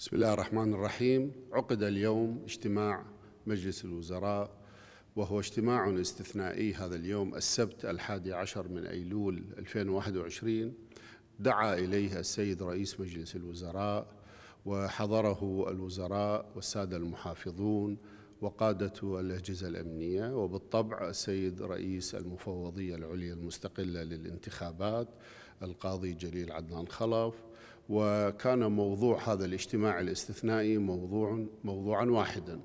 بسم الله الرحمن الرحيم عقد اليوم اجتماع مجلس الوزراء وهو اجتماع استثنائي هذا اليوم السبت الحادي عشر من أيلول 2021 دعا إليه السيد رئيس مجلس الوزراء وحضره الوزراء والسادة المحافظون وقادة الأجهزة الأمنية وبالطبع السيد رئيس المفوضية العليا المستقلة للانتخابات القاضي جليل عدنان خلف وكان موضوع هذا الاجتماع الاستثنائي موضوع موضوعا واحدا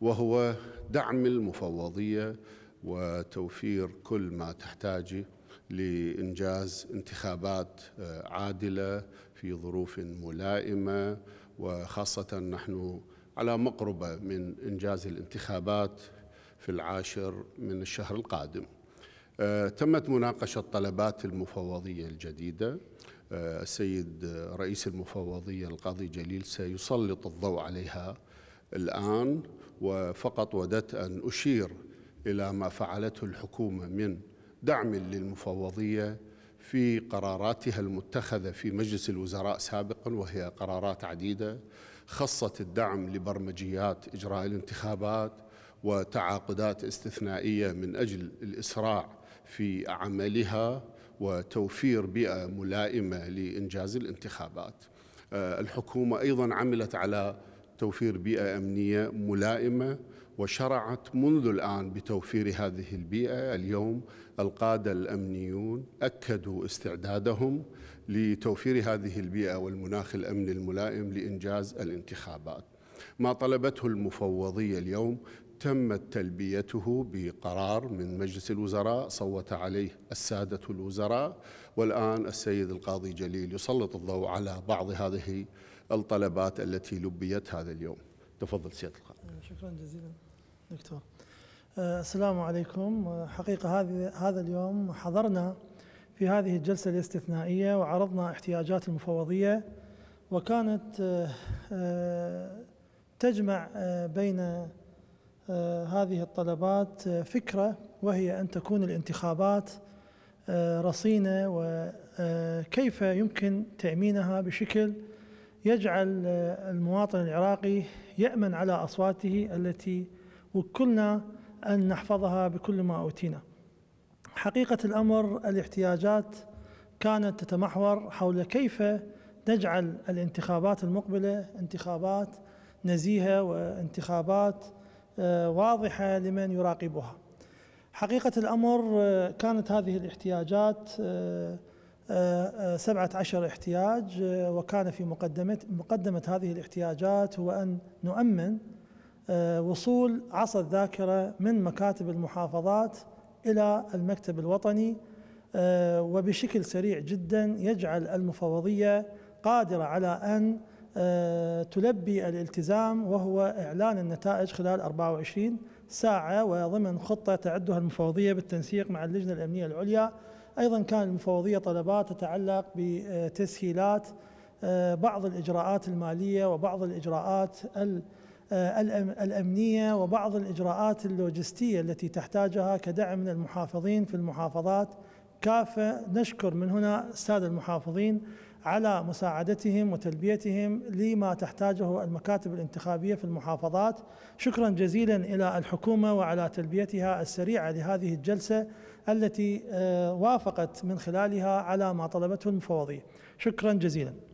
وهو دعم المفوضيه وتوفير كل ما تحتاجه لانجاز انتخابات آه، عادله في ظروف ملائمه وخاصه نحن على مقربه من انجاز الانتخابات في العاشر من الشهر القادم. آه، تمت مناقشه طلبات المفوضيه الجديده آه، السيد آه، رئيس المفوضية القاضي جليل سيسلط الضوء عليها الآن وفقط وددت أن أشير إلى ما فعلته الحكومة من دعم للمفوضية في قراراتها المتخذة في مجلس الوزراء سابقا وهي قرارات عديدة خصت الدعم لبرمجيات إجراء الانتخابات وتعاقدات استثنائية من أجل الإسراع في عملها وتوفير بيئة ملائمة لإنجاز الانتخابات آه، الحكومة أيضا عملت على توفير بيئة أمنية ملائمة وشرعت منذ الآن بتوفير هذه البيئة اليوم القادة الأمنيون أكدوا استعدادهم لتوفير هذه البيئة والمناخ الأمن الملائم لإنجاز الانتخابات ما طلبته المفوضية اليوم تمت تلبيته بقرار من مجلس الوزراء صوت عليه السادة الوزراء والآن السيد القاضي جليل يسلط الضوء على بعض هذه الطلبات التي لبيت هذا اليوم تفضل سيادة القاضي آه، شكرا جزيلا دكتور آه، السلام عليكم آه، حقيقة هذه هذا اليوم حضرنا في هذه الجلسة الاستثنائية وعرضنا احتياجات المفوضية وكانت تجمع بين آه، هذه الطلبات آه، فكرة وهي أن تكون الانتخابات آه، رصينة وكيف يمكن تأمينها بشكل يجعل المواطن العراقي يأمن على أصواته التي وكلنا أن نحفظها بكل ما أوتينا حقيقة الأمر الاحتياجات كانت تتمحور حول كيف نجعل الانتخابات المقبلة انتخابات نزيهة وانتخابات آه، واضحه لمن يراقبها. حقيقه الامر آه، كانت هذه الاحتياجات آه، سبعة عشر احتياج وكان في مقدمة, مقدمة هذه الاحتياجات هو أن نؤمن وصول عصا الذاكرة من مكاتب المحافظات إلى المكتب الوطني وبشكل سريع جدا يجعل المفوضية قادرة على أن آه، تلبي الالتزام وهو إعلان النتائج خلال 24 ساعة وضمن خطة تعدها المفوضية بالتنسيق مع اللجنة الأمنية العليا أيضا كان المفوضية طلبات تتعلق بتسهيلات آه، بعض الإجراءات المالية وبعض الإجراءات آه، الأمنية وبعض الإجراءات اللوجستية التي تحتاجها كدعم من المحافظين في المحافظات كافة نشكر من هنا السادة المحافظين على مساعدتهم وتلبيتهم لما تحتاجه المكاتب الانتخابيه في المحافظات شكرا جزيلا الى الحكومه وعلى تلبيتها السريعه لهذه الجلسه التي آه، وافقت من خلالها على ما طلبته المفوضيه شكرا جزيلا